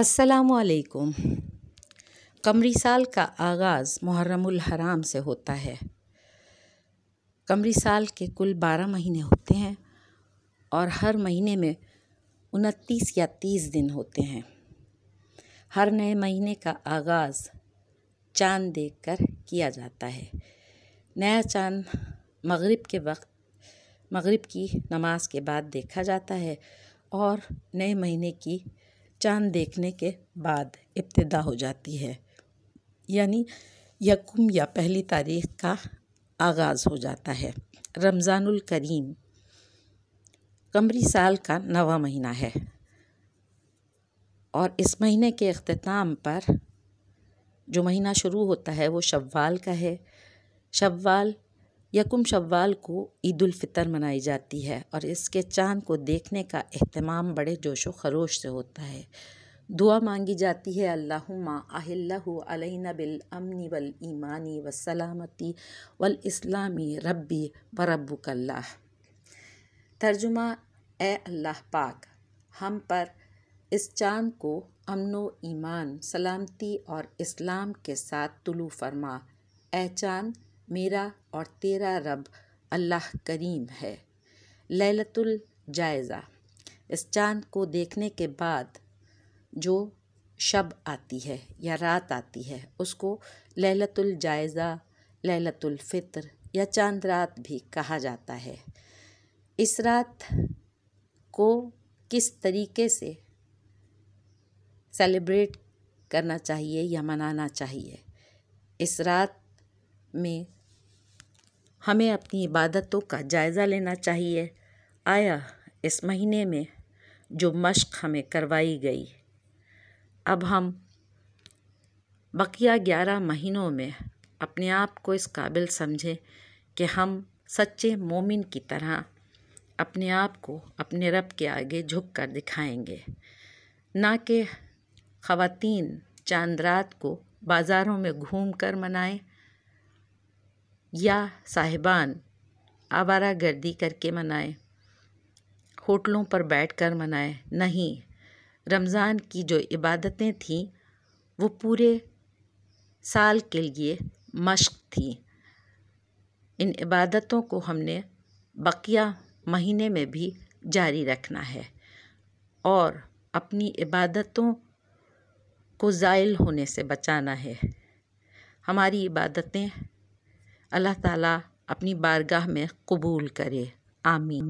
असलकुम कमरी साल का आगाज़ मुहर्रमुल हराम से होता है कमरी साल के कुल बारह महीने होते हैं और हर महीने में उनतीस या तीस दिन होते हैं हर नए महीने का आगाज़ चांद देखकर किया जाता है नया चांद मगरिब के वक्त मगरिब की नमाज के बाद देखा जाता है और नए महीने की चाँद देखने के बाद इब्तदा हो जाती है यानी यकुम या पहली तारीख का आगाज़ हो जाता है रमज़ानुल करीम कमरी साल का नवा महीना है और इस महीने के अख्ताम पर जो महीना शुरू होता है वो शव्वाल का है शव्वाल यकुम शव्वाल को ईदालफ़ितर मनाई जाती है और इसके चांद को देखने का अहतमाम बड़े जोश व खरोश से होता है दुआ मांगी जाती है अल्लाहुम्मा अलैना बिल अमनी वल ईमानी व सलामती वल इस्लामी रब्बी व रब्बुकल्लाह तर्जुमा ए अल्लाह पाक हम पर इस चांद को अमन व ईमान सलामती और इस्लाम के साथ तुलू फरमा ए चांद मेरा और तेरा रब अल्लाह करीम है ललतुल जायज़ा इस चाँद को देखने के बाद जो शब आती है या रात आती है उसको ललतुल जायज़ा ललतुल फ़ितर या चांद रात भी कहा जाता है इस रात को किस तरीके से सेलिब्रेट करना चाहिए या मनाना चाहिए इस रात में हमें अपनी इबादतों का जायज़ा लेना चाहिए आया इस महीने में जो मश्क हमें करवाई गई अब हम बकिया ग्यारह महीनों में अपने आप को इस काबिल समझें कि हम सच्चे मोमिन की तरह अपने आप को अपने रब के आगे झुक कर दिखाएंगे ना कि ख़वातीन चांद रात को बाज़ारों में घूम कर मनाएं या साहिबान आवारा गर्दी करके मनाएं होटलों पर बैठकर मनाएं नहीं रमज़ान की जो इबादतें थीं वो पूरे साल के लिए मश्क थी इन इबादतों को हमने बकिया महीने में भी जारी रखना है और अपनी इबादतों को ज़ायल होने से बचाना है हमारी इबादतें अल्लाह ताला अपनी बारगाह में कबूल करे आमीन